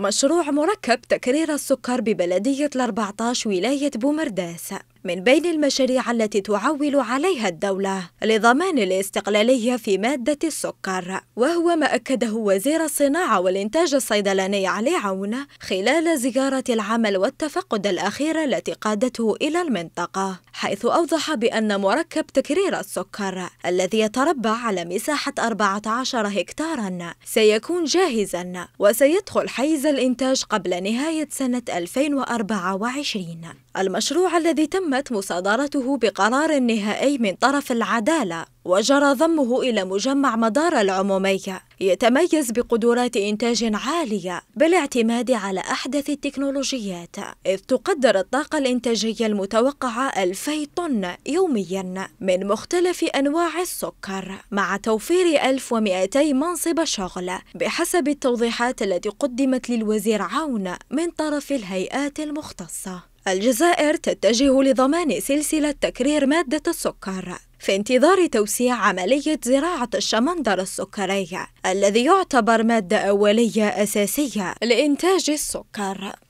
مشروع مركب تكرير السكر ببلدية الأربعتاش ولاية بومرداس من بين المشاريع التي تعول عليها الدولة لضمان الاستقلالية في مادة السكر وهو ما أكده وزير الصناعة والإنتاج الصيدلاني علي عون خلال زيارة العمل والتفقد الأخيرة التي قادته إلى المنطقة حيث أوضح بأن مركب تكرير السكر الذي يتربع على مساحة 14 هكتارا سيكون جاهزا وسيدخل حيز الإنتاج قبل نهاية سنة 2024 المشروع الذي تمت مصادرته بقرار نهائي من طرف العدالة وجرى ضمه إلى مجمع مدار العمومية يتميز بقدرات إنتاج عالية بالاعتماد على أحدث التكنولوجيات إذ تقدر الطاقة الإنتاجية المتوقعة 2000 طن يوميا من مختلف أنواع السكر مع توفير 1200 منصب شغل بحسب التوضيحات التي قدمت للوزير عون من طرف الهيئات المختصة الجزائر تتجه لضمان سلسلة تكرير مادة السكر في انتظار توسيع عملية زراعة الشمندر السكري الذي يعتبر مادة أولية أساسية لإنتاج السكر